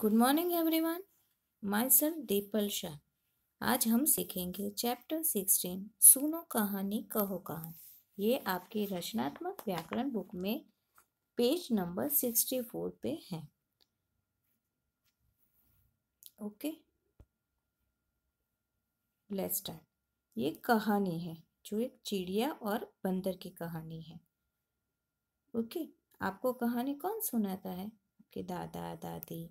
good morning everyone myself Deepal Shah आज हम सीखेंगे चैप्टर सिक्सटीन सुनो कहानी कहो कहानी ये आपकी रचनात्मक व्याकरण बुक में पेज नंबर सिक्सटी फोर पे है ओके लेट्स स्टार्ट ये कहानी है जो एक चिड़िया और बंदर की कहानी है ओके आपको कहानी कौन सुनाता है आपके दादा दादी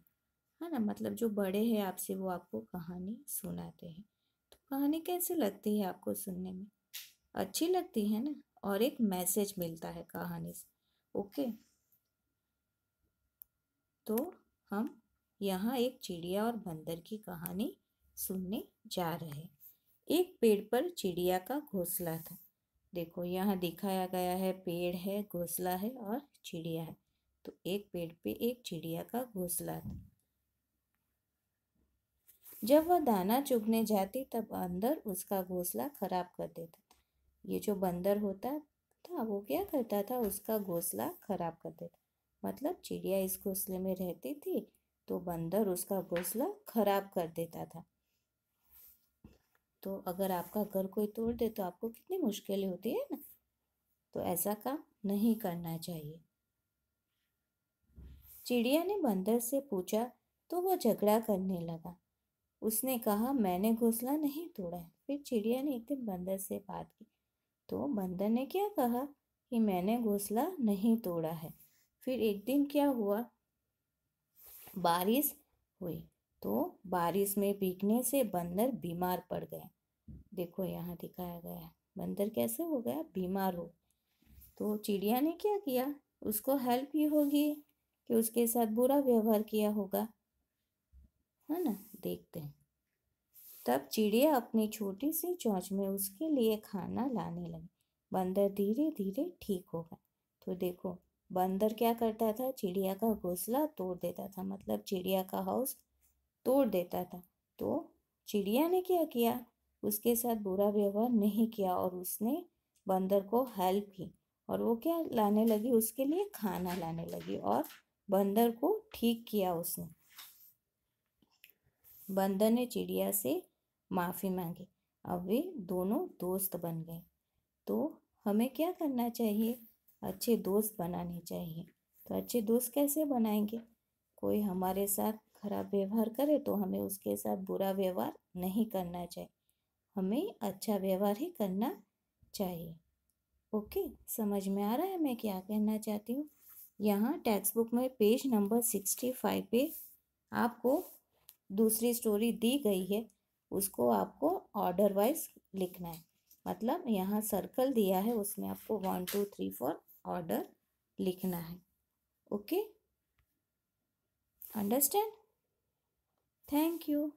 है ना मतलब जो बड़े हैं आपसे वो आपको कहानी सुनाते हैं तो कहानी कैसी लगती है आपको सुनने में अच्छी लगती है ना और एक मैसेज मिलता है कहानी से ओके तो हम यहाँ एक चिड़िया और बंदर की कहानी सुनने जा रहे एक पेड़ पर चिड़िया का घोंसला था देखो यहाँ दिखाया गया है पेड़ है घोंसला है और चिड़िया है तो एक पेड़ पे एक चिड़िया का घोंसला था जब वह दाना चुगने जाती तब अंदर उसका घोंसला खराब कर देता ये जो बंदर होता था वो क्या करता था उसका घोंसला खराब कर देता मतलब चिड़िया इस घोंसले में रहती थी तो बंदर उसका घोंसला खराब कर देता था तो अगर आपका घर कोई तोड़ दे तो आपको कितनी मुश्किलें होती है ना तो ऐसा काम नहीं करना चाहिए चिड़िया ने बंदर से पूछा तो वह झगड़ा करने लगा उसने कहा मैंने घोंसला नहीं तोड़ा है फिर चिड़िया ने एक दिन बंदर से बात की तो बंदर ने क्या कहा कि मैंने घोंसला नहीं तोड़ा है फिर एक दिन क्या हुआ बारिश हुई तो बारिश में भीगने से बंदर बीमार पड़ गया देखो यहाँ दिखाया गया है बंदर कैसे हो गया बीमार हो तो चिड़िया ने क्या किया उसको हेल्प ये होगी कि उसके साथ बुरा व्यवहार किया होगा है ना देखते हैं तब चिड़िया अपनी छोटी सी चोंच में उसके लिए खाना लाने लगी बंदर धीरे धीरे ठीक हो गया तो देखो बंदर क्या करता था चिड़िया का घोंसला तोड़ देता था मतलब चिड़िया का हाउस तोड़ देता था तो चिड़िया ने क्या किया उसके साथ बुरा व्यवहार नहीं किया और उसने बंदर को हेल्प की और वो क्या लाने लगी उसके लिए खाना लाने लगी और बंदर को ठीक किया उसने बंदर ने चिड़िया से माफ़ी मांगी अब वे दोनों दोस्त बन गए तो हमें क्या करना चाहिए अच्छे दोस्त बनाने चाहिए तो अच्छे दोस्त कैसे बनाएंगे कोई हमारे साथ खराब व्यवहार करे तो हमें उसके साथ बुरा व्यवहार नहीं करना चाहिए हमें अच्छा व्यवहार ही करना चाहिए ओके समझ में आ रहा है मैं क्या कहना चाहती हूँ यहाँ टेक्स्ट बुक में पेज नंबर सिक्सटी फाइव पे आपको दूसरी स्टोरी दी गई है उसको आपको ऑर्डर वाइज लिखना है मतलब यहाँ सर्कल दिया है उसमें आपको one two three four order लिखना है ओके अंडरस्टैंड थैंक यू